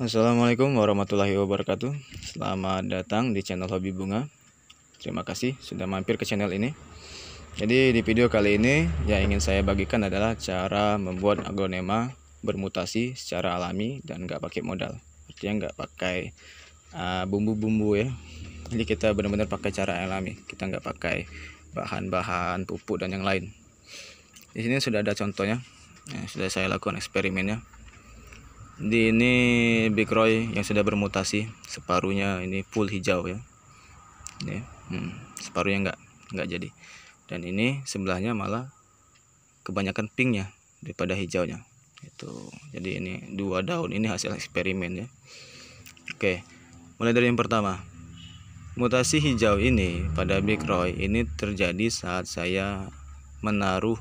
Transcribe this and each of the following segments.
Assalamualaikum warahmatullahi wabarakatuh Selamat datang di channel Hobi Bunga Terima kasih sudah mampir ke channel ini Jadi di video kali ini yang ingin saya bagikan adalah cara membuat aglonema bermutasi secara alami dan gak pakai modal Artinya gak pakai ah, bumbu-bumbu uh, ya Jadi kita benar-benar pakai cara alami Kita gak pakai bahan-bahan pupuk dan yang lain Di sini sudah ada contohnya eh, Sudah saya lakukan eksperimennya di ini Big Roy yang sudah bermutasi separuhnya ini full hijau ya ini hmm, separuhnya enggak enggak jadi dan ini sebelahnya malah kebanyakan pinknya daripada hijaunya itu jadi ini dua daun ini hasil eksperimen ya oke mulai dari yang pertama mutasi hijau ini pada Big Roy ini terjadi saat saya menaruh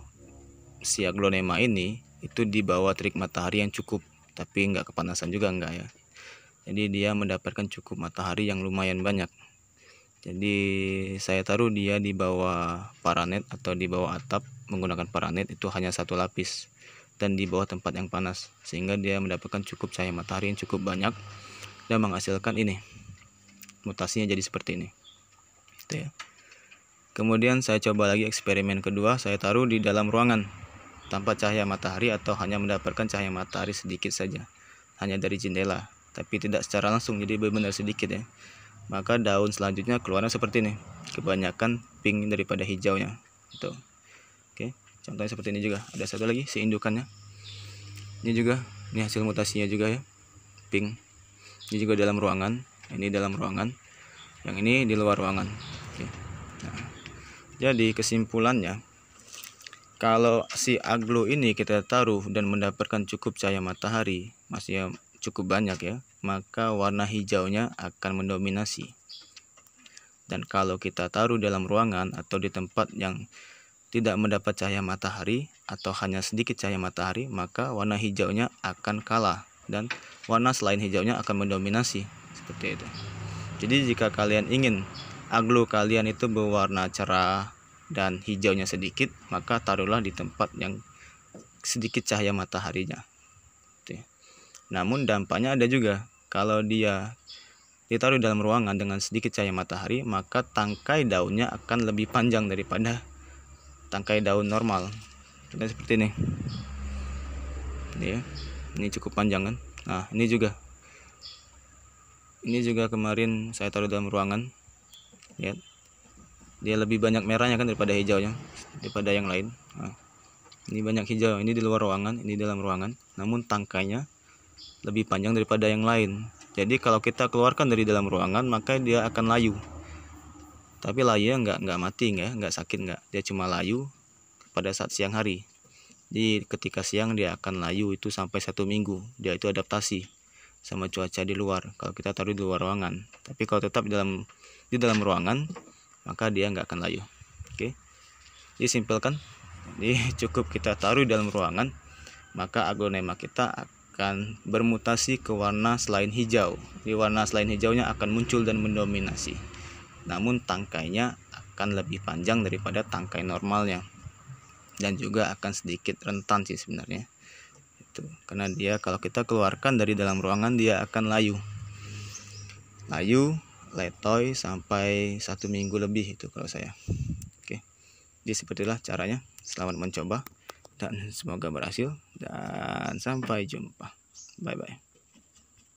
siaglonema ini itu di bawah terik matahari yang cukup tapi nggak kepanasan juga nggak ya jadi dia mendapatkan cukup matahari yang lumayan banyak jadi saya taruh dia di bawah paranet atau di bawah atap menggunakan paranet itu hanya satu lapis dan di bawah tempat yang panas sehingga dia mendapatkan cukup cahaya matahari yang cukup banyak dan menghasilkan ini mutasinya jadi seperti ini gitu ya kemudian saya coba lagi eksperimen kedua saya taruh di dalam ruangan tanpa cahaya matahari atau hanya mendapatkan cahaya matahari sedikit saja, hanya dari jendela, tapi tidak secara langsung jadi benar-benar sedikit ya. Maka daun selanjutnya keluarnya seperti ini, kebanyakan pink daripada hijaunya. Itu. Oke, contohnya seperti ini juga. Ada satu lagi si indukannya. Ini juga, ini hasil mutasinya juga ya. Pink. Ini juga dalam ruangan, ini dalam ruangan. Yang ini di luar ruangan. Oke. Nah, jadi kesimpulannya kalau si aglo ini kita taruh dan mendapatkan cukup cahaya matahari masih ya, cukup banyak ya maka warna hijaunya akan mendominasi dan kalau kita taruh dalam ruangan atau di tempat yang tidak mendapat cahaya matahari atau hanya sedikit cahaya matahari maka warna hijaunya akan kalah dan warna selain hijaunya akan mendominasi seperti itu jadi jika kalian ingin aglo kalian itu berwarna cerah dan hijaunya sedikit maka taruhlah di tempat yang sedikit cahaya mataharinya gitu ya. namun dampaknya ada juga kalau dia ditaruh dalam ruangan dengan sedikit cahaya matahari maka tangkai daunnya akan lebih panjang daripada tangkai daun normal Contohnya seperti ini ini ya. cukup panjang kan nah ini juga ini juga kemarin saya taruh dalam ruangan lihat dia lebih banyak merahnya kan daripada hijaunya daripada yang lain nah, ini banyak hijau ini di luar ruangan ini dalam ruangan namun tangkainya lebih panjang daripada yang lain jadi kalau kita keluarkan dari dalam ruangan maka dia akan layu tapi layu nggak nggak mati nggak ya, nggak sakit nggak dia cuma layu pada saat siang hari jadi ketika siang dia akan layu itu sampai satu minggu dia itu adaptasi sama cuaca di luar kalau kita taruh di luar ruangan tapi kalau tetap di dalam di dalam ruangan maka dia nggak akan layu oke disimpelkan jadi cukup kita taruh di dalam ruangan maka aglonema kita akan bermutasi ke warna selain hijau di warna selain hijaunya akan muncul dan mendominasi namun tangkainya akan lebih panjang daripada tangkai normalnya dan juga akan sedikit rentan sih sebenarnya itu karena dia kalau kita keluarkan dari dalam ruangan dia akan layu layu letoy sampai satu minggu lebih itu kalau saya oke jadi sepertilah caranya selamat mencoba dan semoga berhasil dan sampai jumpa bye bye